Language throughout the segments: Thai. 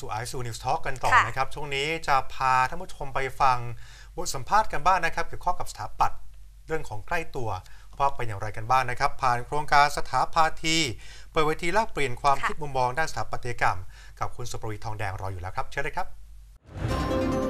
สู่ไอซูนิวส์ทอกันต่อนะครับ ช่วงนี้จะพาท่านผู้ชมไปฟัง บทสัมภาษณ์กันบ้างนะครับ เกี่ยวข้องกับสถาปัตย์เรื่องของใกล้ตัวว่าเป็นอย่างไรกันบ้างนะครับผ่านโครงการสถาพาทีเปิดเวทีแลกเปลี่ยนความคิดมุมมองด้านสถาปัตยกรรม กับคุณสุปรีทองแดงรออยู่แล้วครับเชิญเลยครับ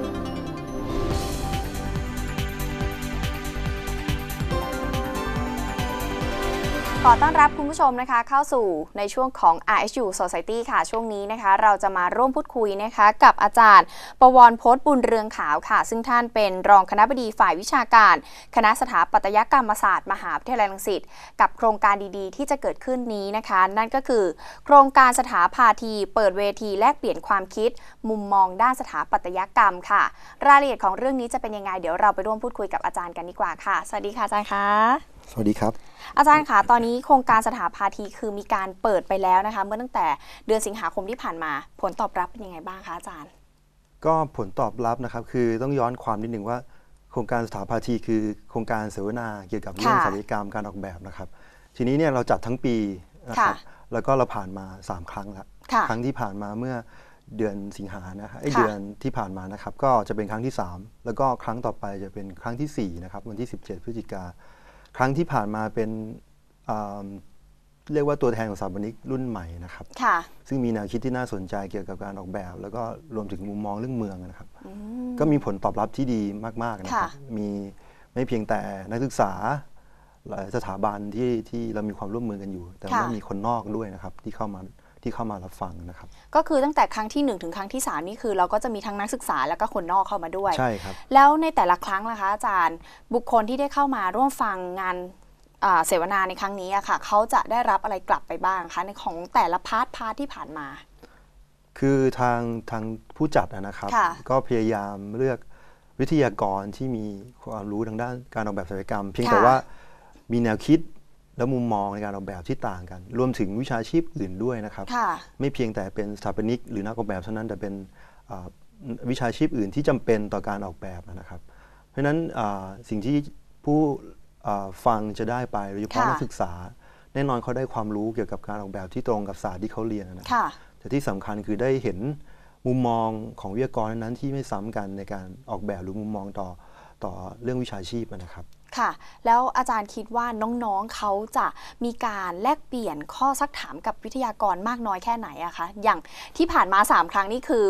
ขอต้อนรับคุณผู้ชมนะคะเข้าสู่ในช่วงของ RSU Society ค่ะช่วงนี้นะคะ เราจะมาร่วมพูดคุยนะคะ กับอาจารย์ประวรพจน์บุญเรืองขาวค่ะ ซึ่งท่านเป็นรองคณะบดีฝ่ายวิชาการ คณะสถาปัตยกรรมศาสตร์มหาวิทยาลัยลังสิต กับโครงการดีๆที่จะเกิดขึ้นนี้นะคะ นั่นก็คือโครงการสถาพาทีเปิดเวทีแลกเปลี่ยนความคิด มุมมองด้านสถาปัตยกรรมค่ะ รายละเอียดของเรื่องนี้จะเป็นยังไงเดี๋ยวเราไปร่วมพูดคุยกับอาจารย์กันดีกว่าค่ะสวัสดีค่ะอาจารย์คะสวัสดีครับ อาจารย์คะตอนนี้โครงการสถาพาทีคือมีการเปิดไปแล้วนะคะเมื่อตั้งแต่เดือนสิงหาคมที่ผ่านมา ผลตอบรับเป็นยังไงบ้างคะอาจารย์ ก็ผลตอบรับนะครับคือต้องย้อนความนิดหนึ่งว่า โครงการสถาพาทีคือโครงการเสวนาเกี่ยวกับเรื่องศิลปกรรมการออกแบบนะครับ ทีนี้เนี่ยเราจัดทั้งปีนะครับแล้วก็เราผ่านมา 3 ครั้งละครั้งที่ผ่านมาเมื่อเดือนสิงหานะครับไอเดือนที่ผ่านมานะครับก็จะเป็นครั้งที่ 3 แล้วก็ครั้งต่อไปจะเป็นครั้งที่4นะครับวันที่ 17 พฤศจิกาครั้งที่ผ่านมาเป็นเรียกว่าตัวแทนของสถาปนิกรุ่นใหม่นะครับ ค่ะ ซึ่งมีแนวคิดที่น่าสนใจเกี่ยวกับการออกแบบ แล้วก็รวมถึงมุมมองเรื่องเมืองนะครับก็มีผลตอบรับที่ดีมากๆนะครับมีไม่เพียงแต่นักศึกษา หลายสถาบันที่ที่เรามีความร่วมมือกันอยู่ แต่ว่ามีคนนอกด้วยนะครับ ที่เข้ามาที่เข้ามารับฟังนะครับก็คือตั้งแต่ครั้งที่1ถึงครั้งที่3นี่คือ เราก็จะมีทั้งนักศึกษา แล้วก็คนนอกเข้ามาด้วยใช่ครับแล้วในแต่ละครั้งนะคะอาจารย์บุคคลที่ได้เข้ามาร่วมฟังงานเสวนาในครั้งนี้อะค่ะ เขาจะได้รับอะไรกลับไปบ้างคะในของแต่ละพาร์ทพาร์ทที่ผ่านมา คือทางทางผู้จัดนะครับ ก็พยายามเลือกวิทยากรที่มีความรู้ทางด้านการออกแบบศิลปกรรมเพียงแต่ว่ามีแนวคิดและมุมมองในการออกแบบที่ต่างกัน รวมถึงวิชาชีพอื่นด้วยนะครับ ไม่เพียงแต่เป็นสถาปนิกหรือนักออกแบบเท่านั้นแต่เป็นวิชาชีพอื่นที่จำเป็นต่อการออกแบบนะครับ เพราะฉะนั้นสิ่งที่ผู้ฟังจะได้ไปโดยเฉพาะนักศึกษา แน่นอนเขาได้ความรู้เกี่ยวกับการออกแบบที่ตรงกับศาสตร์ที่เขาเรียนนะแต่ที่สำคัญคือได้เห็น มุมมองของวิทยากรนั้นที่ไม่ซ้ำกันในการออกแบบหรือมุมมองต่อต่อเรื่องวิชาชีพนะครับค่ะแล้วอาจารย์คิดว่าน้องๆเขาจะมีการแลกเปลี่ยนข้อซักถามกับวิทยากรมากน้อยแค่ไหนอะคะอย่างที่ผ่านมา3ครั้งนี่คือ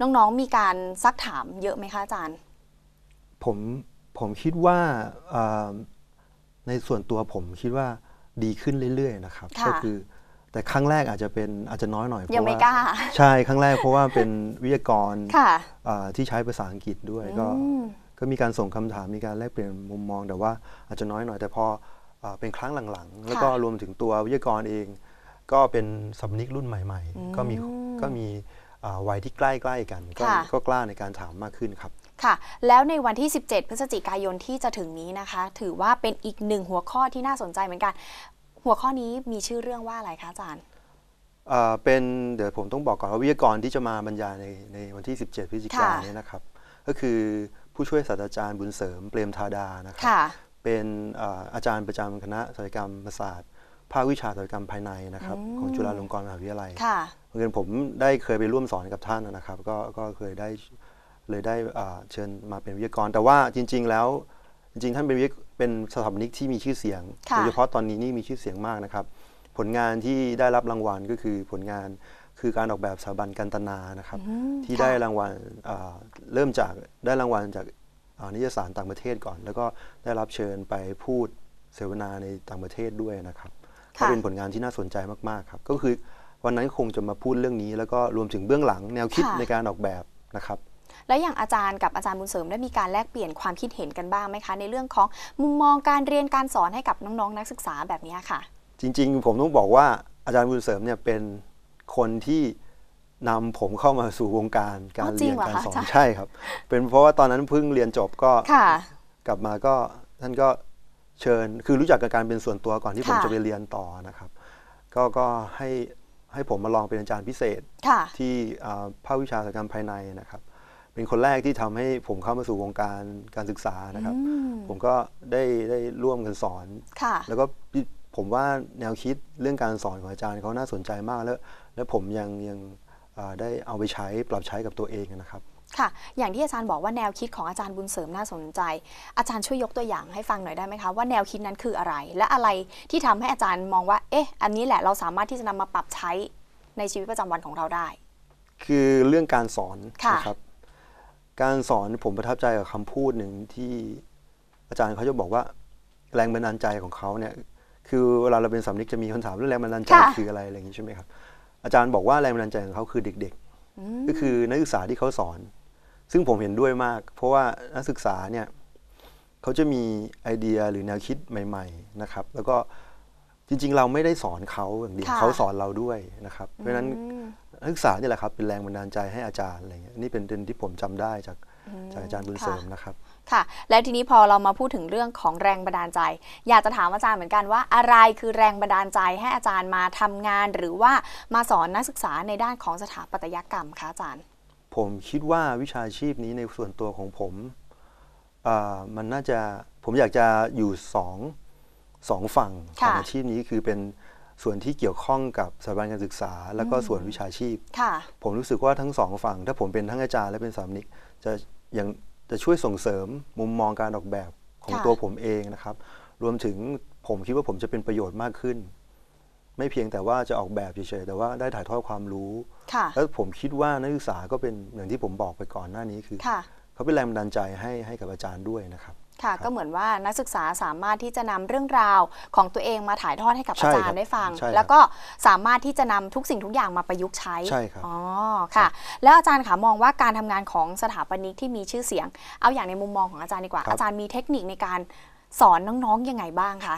น้องๆมีการซักถามเยอะไหมคะอาจารย์ผมผมคิดว่าในส่วนตัวผมคิดว่าดีขึ้นเรื่อยๆนะครับก็คือแต่ครั้งแรกอาจจะเป็นอาจจะน้อยหน่อยเพราะว่าใช่ครั้งแรกเพราะว่าเป็นวิทยากรที่ใช้ภาษาอังกฤษด้วยก็ก็มีการส่งคำถามมีการแลกเปลี่ยนมุมมอง แต่ว่าอาจจะน้อยหน่อย แต่พอเป็นครั้งหลังๆ แล้วก็รวมถึงตัววิทยากรเอง ก็เป็นสำนิกรุ่นใหม่ๆก็มีก็มีวัยที่ใกล้ๆกันก็กล้าในการถามมากขึ้นครับค่ะ แล้วในวันที่ 17 พฤศจิกายนที่จะถึงนี้นะคะ ถือว่าเป็นอีกหนึ่งหัวข้อที่น่าสนใจเหมือนกัน หัวข้อนี้มีชื่อเรื่องว่าอะไรคะอาจารย์เป็นเดี๋ยวผมต้องบอกก่อนว่าวิทยากรที่จะมาบรรยายในในวันที่ 17พฤศจิกายนนี้นะครับ ก็คือผู้ช่วยศาสตราจารย์บุญเสริมเปรมธาดา นะครับเป็นอาจารย์ประจำคณะศัลยกรรมศาสตร์ ภาควิชาศัลยกรรมภายในนะครับของจุฬาลงกรณ์มหาวิทยาลัยเมื่อผมได้เคยไปร่วมสอนกับท่านนะครับ ก็ก็เคยได้เลยได้เชิญมาเป็นวิทยากร แต่ว่าจริง ๆแล้วจริงๆท่านเป็นเป็นสถาปนิกที่มีชื่อเสียง โดยเฉพาะตอนนี้นี่มีชื่อเสียงมากนะครับ ผลงานที่ได้รับรางวัลก็คือผลงานคือการออกแบบสถาบันกันตนานะครับที่ได้รางวัลเริ่มจากได้รางวัลจากนิยสารต่างประเทศก่อน แล้วก็ได้รับเชิญไปพูดเสวนาในต่างประเทศด้วยนะครับก็เป็นผลงานที่น่าสนใจมากๆครับก็คือวันนั้นคงจะมาพูดเรื่องนี้ แล้วก็รวมถึงเบื้องหลังแนวคิดในการออกแบบนะครับ แล้วอย่างอาจารย์กับอาจารย์บุญเสริมได้มีการแลกเปลี่ยนความคิดเห็นกันบ้างไหมคะ ในเรื่องของมุมมองการเรียนการสอนให้กับน้องๆนักศึกษาแบบนี้ค่ะ จริง ๆผมต้องบอกว่าอาจารย์บุญเสริมเนี่ยเป็นคนที่นำผมเข้ามาสู่วงการ การเรียนการสอนใช่ครับ เป็นเพราะว่าตอนนั้นเพิ่งเรียนจบก็กลับมาก็ท่านก็เชิญคือรู้จักกับการเป็นส่วนตัวก่อนที่ผมจะไปเรียนต่อนะครับ ก็ก็ให้ให้ผมมาลองเป็นอาจารย์พิเศษ ที่ภาควิชาสังคมภายในนะครับ เป็นคนแรกที่ทำให้ผมเข้ามาสู่วงการการศึกษานะครับ ผมก็ได้ได้ร่วมกันสอนแล้วก็ผมว่าแนวคิดเรื่องการสอนของอาจารย์เขาน่าสนใจมากแล้ว และผมยังยังได้เอาไปใช้ปรับใช้กับตัวเองนะครับ ค่ะ อย่างที่อาจารย์บอกว่าแนวคิดของอาจารย์บุญเสริมน่าสนใจ อาจารย์ช่วยยกตัวอย่างให้ฟังหน่อยได้ไหมคะว่าแนวคิดนั้นคืออะไร และอะไรที่ทำให้อาจารย์มองว่า เอ๊ะ อันนี้แหละเราสามารถที่จะนำมาปรับใช้ในชีวิตประจำวันของเราได้ คือเรื่องการสอนนะครับ การสอนผมประทับใจกับคำพูดหนึ่งที่อาจารย์เขาจะบอกว่าแรงบันดาลใจของเขาเนี่ยคือเวลาเราเป็นสำนึกจะมีคนถามเรื่องแรงบันดาลใจคืออะไรอะไรอย่างนี้ใช่ไหมครับ อาจารย์บอกว่าแรงบันดาลใจของเขาคือเด็กๆก็คือนักศึกษาที่เขาสอน ซึ่งผมเห็นด้วยมาก เพราะว่านักศึกษาเนี่ยเขาจะมีไอเดียหรือแนวคิดใหม่ ๆ นะครับ แล้วก็จริงๆ เราไม่ได้สอนเขาอย่างเดียวเขาสอนเราด้วยนะครับเพราะฉะนั้นนักศึกษาเนี่ยแหละครับ เป็นแรงบันดาลใจให้อาจารย์อะไรอย่างนี้นี่เป็นเด่นที่ผมจำได้จากจากอาจารย์บุญเสริมนะครับค่ะและทีนี้พอเรามาพูดถึงเรื่องของแรงบันดาลใจ อยากจะถามอาจารย์เหมือนกันว่าอะไรคือแรงบันดาลใจให้อาจารย์มาทำงาน หรือว่ามาสอนนักศึกษาในด้านของสถาปัตยกรรมคะอาจารย์ ผมคิดว่าวิชาชีพนี้ในส่วนตัวของผมมันน่าจะผมอยากจะอยู่สองสองฝั่งของอาชีพนี้คือเป็นส่วนที่เกี่ยวข้องกับสถาบันการศึกษา แล้วก็ส่วนวิชาชีพผมรู้สึกว่าทั้งสองฝั่ง ถ้าผมเป็นทั้งอาจารย์และเป็นสามนิก จะอย่างจะช่วยส่งเสริมมุมมองการออกแบบของตัวผมเองนะครับ รวมถึงผมคิดว่าผมจะเป็นประโยชน์มากขึ้น ไม่เพียงแต่ว่าจะออกแบบเฉยๆ แต่ว่าได้ถ่ายทอดความรู้แล้วผมคิดว่านักศึกษาก็เป็นอย่างที่ผมบอกไปก่อนหน้านี้คือเขาเป็นแรงบันดาลใจให้ให้กับอาจารย์ด้วยนะครับค่ะก็เหมือนว่านักศึกษาสามารถที่จะนำเรื่องราวของตัวเองมาถ่ายทอดให้กับอาจารย์ได้ฟัง แล้วก็สามารถที่จะนำทุกสิ่งทุกอย่างมาประยุกต์ใช้ใช่ครับอ๋อค่ะ แล้วอาจารย์คะมองว่าการทำงานของสถาปนิกที่มีชื่อเสียงเอาอย่างในมุมมองของอาจารย์ดีกว่าอาจารย์มีเทคนิคในการสอนน้องๆยังไงบ้างคะ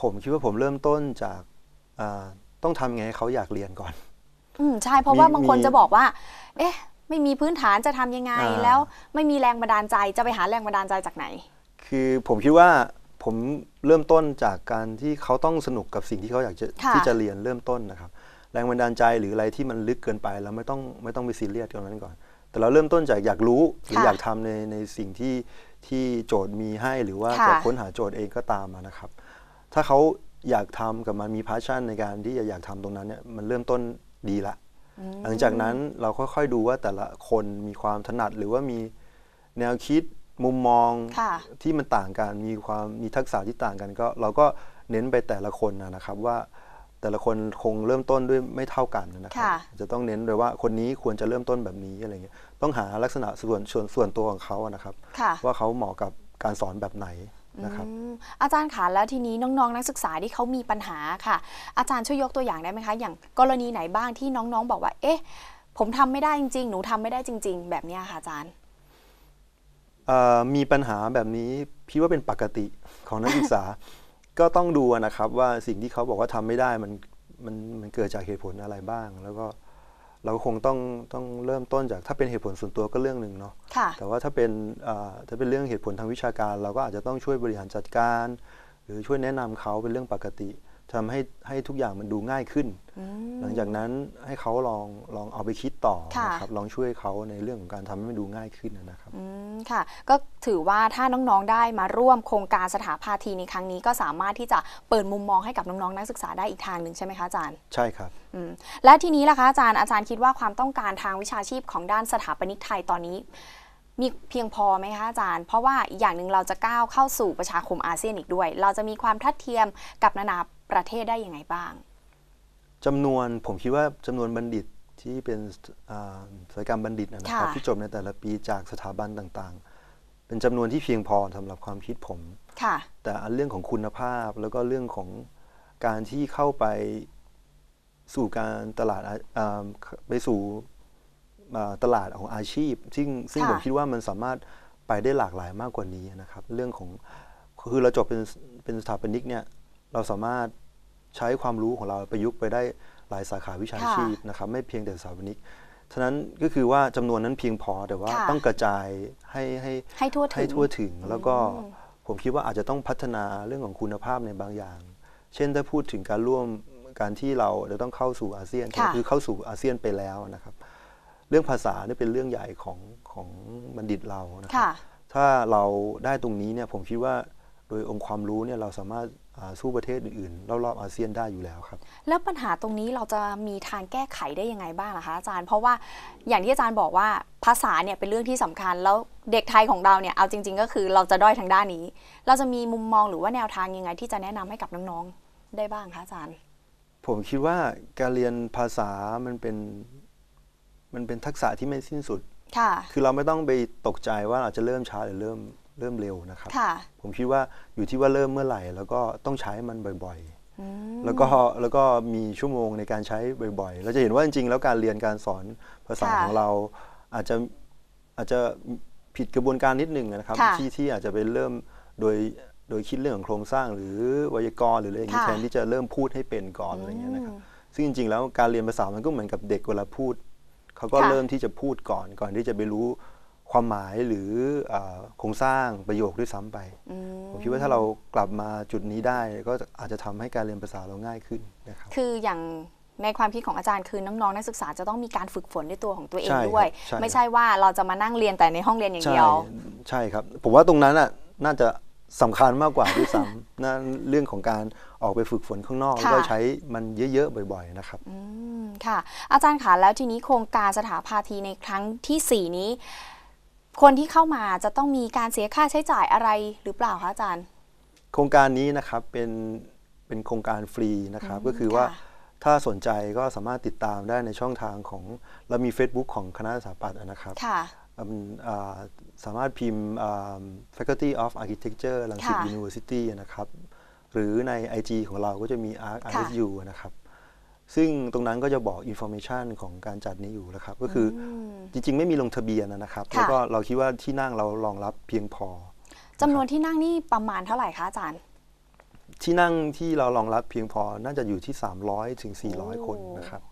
ผมคิดว่าผมเริ่มต้นจากต้องทำไงให้เขาอยากเรียนก่อนอืมใช่เพราะว่าบางคนจะบอกว่า เอ๊ะไม่มีพื้นฐานจะทำยังไงแล้วไม่มีแรงบันดาลใจจะไปหาแรงบันดาลใจจากไหน คือผมคิดว่าผมเริ่มต้นจากการที่เขาต้องสนุกกับสิ่งที่เขาอยากจะที่จะเรียนเริ่มต้นนะครับ แรงบันดาลใจหรืออะไรที่มันลึกเกินไป เราไม่ต้องไม่ต้องไปซีเรียสตรงนั้นก่อน แต่เราเริ่มต้นจากอยากรู้หรืออยากทำในในสิ่งที่ที่โจทย์มีให้หรือว่าจะค้นหาโจทย์เองก็ตามนะครับ ถ้าเขาอยากทำกับมันมีพาชั่นในการที่จะอยากทำตรงนั้นเนี่ยมันเริ่มต้นดีละหลังจากนั้นเราค่อยๆดูว่าแต่ละคนมีความถนัดหรือว่ามีแนวคิดมุมมองที่มันต่างกัน มีความมีทักษะที่ต่างกันก็เราก็เน้นไปแต่ละคนนะครับว่าแต่ละคนคงเริ่มต้นด้วยไม่เท่ากันนะครับ จะต้องเน้นเลยว่าคนนี้ควรจะเริ่มต้นแบบนี้อะไรเงี้ยต้องหาลักษณะส่วนส่วนส่วนตัวของเขานะครับ ว่าเขาเหมาะกับการสอนแบบไหนนะครับอาจารย์คะแล้วทีนี้น้อง ๆ นักศึกษาที่เขามีปัญหาค่ะ อาจารย์ช่วยยกตัวอย่างได้ไหมคะอย่างกรณีไหนบ้างที่น้องๆบอกว่า เอ๊ะ ผมทำไม่ได้จริงๆ หนูทำไม่ได้จริง ๆ แบบนี้ค่ะอาจารย์มีปัญหาแบบนี้พี่ว่าเป็นปกติของนักศึกษาก็ต้องดูนะครับว่าสิ่งที่เขาบอกว่าทำไม่ได้มันมันมันเกิดจากเหตุผลอะไรบ้างแล้วก็เราก็คงต้องต้องเริ่มต้นจากถ้าเป็นเหตุผลส่วนตัวก็เรื่องหนึ่งเนาะะแต่ว่าถ้าเป็นถ้าเป็นเรื่องเหตุผลทางวิชาการเราก็อาจจะต้องช่วยบริหารจัดการ หรือช่วยแนะนำเขาเป็นเรื่องปกติทำให้ให้ทุกอย่างมันดูง่ายขึ้น หลังจากนั้นให้เขาลองลองเอาไปคิดต่อนะครับ ลองช่วยเขาในเรื่องของการทำให้มันดูง่ายขึ้นนะครับ ค่ะ ก็ถือว่าถ้าน้องๆได้มาร่วมโครงการสถาพาทีในครั้งนี้ก็สามารถที่จะเปิดมุมมองให้กับน้องๆนักศึกษาได้อีกทางหนึ่งใช่ไหมคะอาจารย์ ใช่ครับ และทีนี้ล่ะคะอาจารย์อาจารย์คิดว่าความต้องการทางวิชาชีพของด้านสถาปนิกไทยตอนนี้ มีเพียงพอไหมคะอาจารย์ เพราะว่าอย่างหนึ่งเราจะก้าวเข้าสู่ประชาคมอาเซียนอีกด้วย เราจะมีความทัดเทียมกับนานาประเทศได้ยังไงบ้างจำนวนผมคิดว่าจำนวนบัณฑิตที่เป็นสายการบัณฑิตนะครับที่จบในแต่ละปีจากสถาบันต่างๆ เป็นจำนวนที่เพียงพอสำหรับความคิดผม แต่เรื่องของคุณภาพแล้วก็เรื่องของการที่เข้าไปสู่การตลาดไปสู่ตลาดของอาชีพซึ่งซึ่งผมคิดว่ามันสามารถไปได้หลากหลายมากกว่านี้นะครับ เรื่องของคือเราจบเป็นเป็นสถาปนิกเนี่ยเราสามารถใช้ความรู้ของเราประยุกต์ไปได้หลายสาขาวิชาชีพนะครับ ไม่เพียงแต่สถาปนิกฉะนั้นก็คือว่าจำนวนนั้นเพียงพอแต่ว่าต้องกระจายให้ให้ให้ทั่วถึงให้ทั่วถึงแล้วก็ผมคิดว่าอาจจะต้องพัฒนาเรื่องของคุณภาพในบางอย่าง เช่นถ้าพูดถึงการร่วมการที่เราจะต้องเข้าสู่อาเซียนคือเข้าสู่อาเซียนไปแล้วนะครับ เรื่องภาษานี่เป็นเรื่องใหญ่ของของบัณฑิตเรานะครับถ้าเราได้ตรงนี้เนี่ยผมคิดว่าโดยองค์ความรู้เนี่ยเราสามารถสู้ประเทศอื่นๆรอบๆอาเซียนได้อยู่แล้วครับแล้วปัญหาตรงนี้เราจะมีทางแก้ไขได้ยังไงบ้างล่ะคะอาจารย์ เพราะว่าอย่างที่อาจารย์บอกว่าภาษาเนี่ยเป็นเรื่องที่สำคัญแล้วเด็กไทยของเราเนี่ยเอาจริง ๆ ก็คือเราจะด้อยทางด้านนี้ เราจะมีมุมมองหรือว่าแนวทางยังไงที่จะแนะนำให้กับน้องๆได้บ้างคะอาจารย์ ผมคิดว่าการเรียนภาษามันเป็นมันเป็นทักษะที่ไม่สิ้นสุดค่ะคือเราไม่ต้องไปตกใจว่าเราจะเริ่มช้าหรือเริ่มเริ่มเร็วนะครับ ผมคิดว่าอยู่ที่ว่าเริ่มเมื่อไหร่ แล้วก็ต้องใช้มันบ่อยๆแล้วก็แล้วก็มีชั่วโมงในการใช้บ่อยๆเราจะเห็นว่าจริงๆแล้วการเรียนการสอนภาษาของเราอาจจะอาจจะผิดกระบวนการนิดหนึ่งนะครับที่ที่อาจจะไปเริ่มโดยโดยคิดเรื่องของโครงสร้างหรือวยากรณ์หรืออะไรอย่างนี้แทนที่จะเริ่มพูดให้เป็นก่อนอะไรอย่างเงี้ยนะครับ ซึ่งจริงๆแล้วการเรียนภาษา มันก็เหมือนกับเด็กเวลาพูดเขาก็เริ่มที่จะพูดก่อนก่อนที่จะไปรู้ความหมายหรือโครงสร้างประโยคด้วยซ้ำไป ผมคิดว่าถ้าเรากลับมาจุดนี้ได้ ก็อาจจะทำให้การเรียนภาษาเราง่ายขึ้นนะครับคืออย่างในความคิดของอาจารย์คือน้องๆนักศึกษาจะต้องมีการฝึกฝนด้วยตัวของตัวเองด้วย ไม่ใช่ว่าเราจะมานั่งเรียนแต่ในห้องเรียนอย่างเดียว ใช่ครับ ผมว่าตรงนั้นน่าจะสำคัญมากกว่าด้วยซ้ำนั่นเรื่องของการออกไปฝึกฝนข้างนอกแล้วก็ใช้มันเยอะๆบ่อย ๆนะครับค่ะ อาจารย์คะแล้วทีนี้โครงการสถาพาทีในครั้งที่4นี้คนที่เข้ามาจะต้องมีการเสียค่าใช้จ่ายอะไรหรือเปล่าคะอาจารย์ โครงการนี้นะครับเป็นเป็นโครงการฟรีนะครับ ก็คือว่าถ้าสนใจก็สามารถติดตามได้ในช่องทางของเรามี Facebook ของคณะสถาปัตย์นะครับ สามารถพิมพ์ Faculty of Architecture ลังสิต University นะครับ หรือใน IG ของเราก็จะมี Arc RSU นะครับซึ่งตรงนั้นก็จะบอกอินโฟเมชันของการจัดนี้อยู่แล้วครับ ก็คือจริงๆ ไม่มีลงทะเบียนนะครับ แล้วก็เราคิดว่าที่นั่งเรารองรับเพียงพอ จำนวนที่นั่งนี่ประมาณเท่าไหร่คะอาจารย์ ที่นั่งที่เรารองรับเพียงพอน่าจะอยู่ที่ 300 ถึง 400 คนนะครับ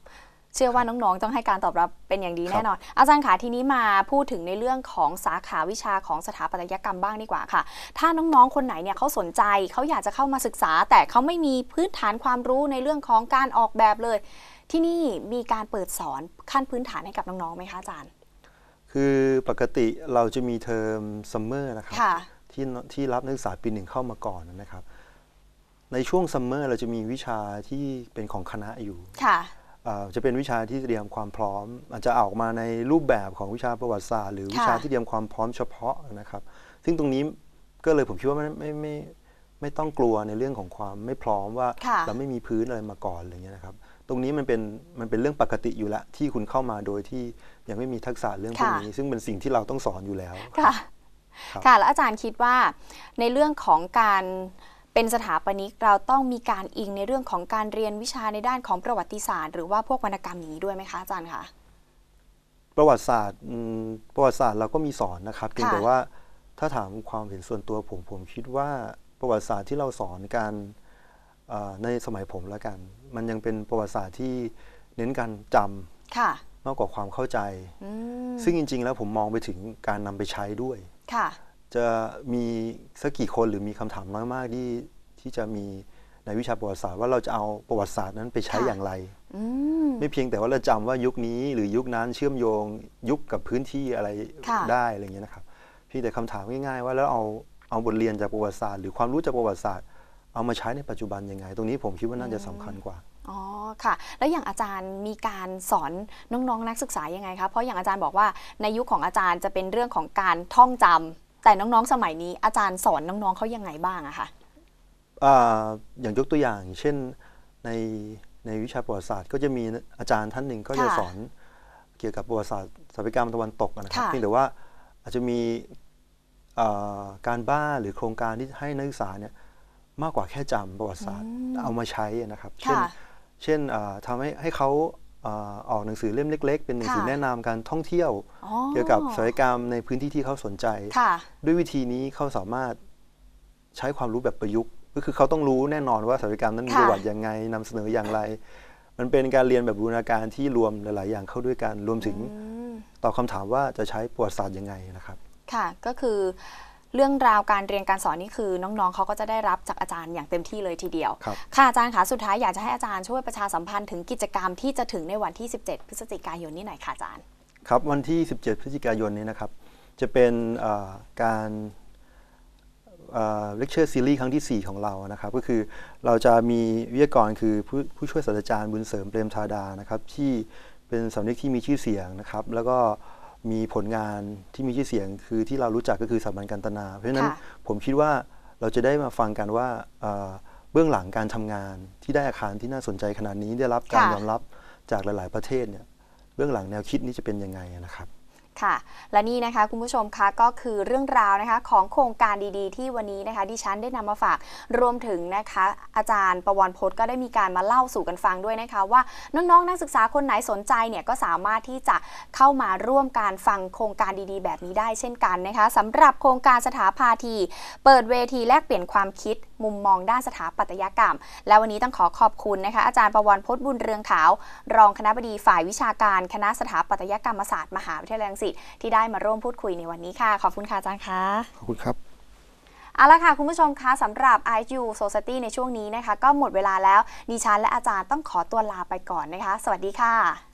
เชื่อว่าน้องๆ ต้องให้การตอบรับเป็นอย่างดีแน่นอนอาจารย์ขาทีนี้มาพูดถึงในเรื่องของสาขาวิชาของสถาปัตยกรรมบ้างดีกว่าค่ะ ถ้าน้องๆคนไหนเนี่ยเขาสนใจเขาอยากจะเข้ามาศึกษา แต่เขาไม่มีพื้นฐานความรู้ในเรื่องของการออกแบบเลย ที่นี่มีการเปิดสอนขั้นพื้นฐานให้กับน้องๆไหมคะอาจารย์ คือปกติเราจะมีเทอมซัมเมอร์นะครับที่ที่รับนักศึกษาปีหนึ่งเข้ามาก่อนนะครับ ในช่วงซัมเมอร์เราจะมีวิชาที่เป็นของคณะอยู่ค่ะจะเป็นวิชาที่เตรียมความพร้อม อาจจะออกมาในรูปแบบของวิชาประวัติศาสตร์ หรือวิชาที่เตรียมความพร้อมเฉพาะนะครับ ซึ่งตรงนี้ก็เลยผมคิดว่าไม่ไม่ไมไม่ไม่ต้องกลัวในเรื่องของความไม่พร้อมว่าเราไม่มีพื้นอะไรมาก่อนอะไรเงี้ยนะครับ ตรงนี้มันเป็นมันเป็นเรื่องปกติอยู่แล้วที่คุณเข้ามาโดยที่ยังไม่มีทักษะเรื่องพวกนี้ ซึ่งเป็นสิ่งที่เราต้องสอนอยู่แล้วค่ะ ค่ะแล้วอาจารย์คิดว่า ในเรื่องของการเป็นสถาปนิกเราต้องมีการอิงในเรื่องของการเรียนวิชาในด้านของประวัติศาสตร์หรือว่าพวกวรรณกรรมนี้ด้วยไหมคะอาจารย์คะประวัติศาสตร์ประวัติศาสตร์เราก็มีสอนนะครับเพียงแต่ว่าถ้าถามความเห็นส่วนตัวผมผมคิดว่า ประวัติศาสตร์ที่เราสอนการในสมัยผมแล้วกัน มันยังเป็นประวัติศาสตร์ที่เน้นการจำมากกว่าความเข้าใจซึ่งจริง ๆ แล้วผมมองไปถึงการนำไปใช้ด้วยจะมีสักกี่คนหรือมีคำถามน้อยมากที่ที่จะมีในวิชาประวัติศาสตร์ว่าเราจะเอาประวัติศาสตร์นั้นไปใช้อย่างไร ไม่เพียงแต่ว่าเราจำว่ายุคนี้ หรือยุคนั้นเชื่อมโยง ยุคกับพื้นที่อะไรได้อะไรเงี้ยนะครับ พี่แต่คำถามง่ายๆ ว่าแล้วเอาเอาบทเรียนจากประวัติศาสตร์ หรือความรู้จากประวัติศาสตร์ เอามาใช้ในปัจจุบันยังไง ตรงนี้ผมคิดว่าน่าจะสำคัญกว่าอ๋อค่ะ แล้วอย่างอาจารย์มีการสอนน้องๆนนักศึกษายังไงคะเพราะอย่างอาจารย์บอกว่าในยุคของอาจารย์จะเป็นเรื่องของการท่องจำแต่น้องๆสมัยนี้อาจารย์สอนน้องๆเขายังไงบ้างอะคะอย่างยกตัวอย่างเช่นในในวิชาประวัติศาสตร์ ก็จะมีอาจารย์ท่านหนึ่งก็จะสอนเกี่ยวกับประวัติศาสตร์สถาปัตยกรรมตะวันตกนะครับเพียงแต่ว่าอาจจะมีการบ้านหรือโครงการที่ให้นักศึกษาเนี่ยมากกว่าแค่จำประวัติศาสตร์เอามาใช้นะครับ เช่นเช่นทำให้ให้เขาออกหนังสือเล่มเล็ก ๆ เป็นหนังสือแนะนำการท่องเที่ยว เกี่ยวกับศิลปกรรมในพื้นที่ที่เขาสนใจด้วยวิธีนี้เขาสามารถใช้ความรู้แบบประยุกต์ ก็คือเขาต้องรู้แน่นอนว่าศิลปกรรมนั้นมีประวัติยังไงนำเสนออย่างไร มันเป็นการเรียนแบบบูรณาการที่รวมหลายๆ อย่างเข้าด้วยกันรวมถึงตอบคาถามว่าจะใช้ประวัติศาสตร์ยังไงนะครับ ค่ะก็คือเรื่องราวการเรียนการสอนนี่คือน้องๆเขาก็จะได้รับจากอาจารย์ อย่างเต็มที่เลยทีเดียวคค่ะอาจารย์คะสุดท้ายอยากจะให้อาจารย์ช่วยประชาสัมพันธ์ถึงกิจกรรมที่จะถึงในวันที่ 17 พฤศจิกายนนี้หน่อยค่ะอาจารย์ครับวันที่ 17 พฤศจิกายนนี้นะครับ จะเป็นการเลคเชอร์ซีรีส์ครั้งที่ 4 ของเรานะครับก็คือเราจะมีวิทยากรคือผู้ผู้ช่วยศาสตราจารย์บุญเสริมเปรมชาดานะครับที่เป็นสำนักที่มีชื่อเสียงนะครับแล้วก็มีผลงานที่มีชื่อเสียงคือที่เรารู้จักก็คือสถาบันการตนา เพราะฉะนั้นผมคิดว่าเราจะได้มาฟังกันว่าเบื้องหลังการทำงานที่ได้อาคารที่น่าสนใจขนาดนี้ได้รับการยอมรับจากหลาย ๆ ประเทศเนี่ยเบื้องหลังแนวคิดนี้จะเป็นยังไงนะครับค่ะและนี่นะคะคุณผู้ชมคะก็คือเรื่องราวนะคะของโครงการดีๆที่วันนี้นะคะดิฉันได้นำมาฝากรวมถึงนะคะอาจารย์ประวันพจน์ก็ได้มีการมาเล่าสู่กันฟังด้วยนะคะว่าน้อง ๆ นักศึกษาคนไหนสนใจเนี่ยก็สามารถที่จะเข้ามาร่วมการฟังโครงการดีๆแบบนี้ได้เช่นกันนะคะสำหรับโครงการสถาพาทีเปิดเวทีแลกเปลี่ยนความคิด มุมมองด้านสถาปัตยกรรม และวันนี้ต้องขอขอบคุณนะคะอาจารย์ประวันพจน์บุญเรืองขาว รองคณะบดีฝ่ายวิชาการคณะสถาปัตยกรรมศาสตร์มหาวิทยาลัยริทธิ์ที่ได้มาร่วมพูดคุยในวันนี้ค่ะ ขอบคุณค่ะอาจารย์คะขอบคุณครับ เอาละค่ะ คุณผู้ชมคะสำหรับ IU Society ในช่วงนี้นะคะ ก็หมดเวลาแล้วดิฉันและอาจารย์ต้องขอตัวลาไปก่อนนะคะ สวัสดีค่ะ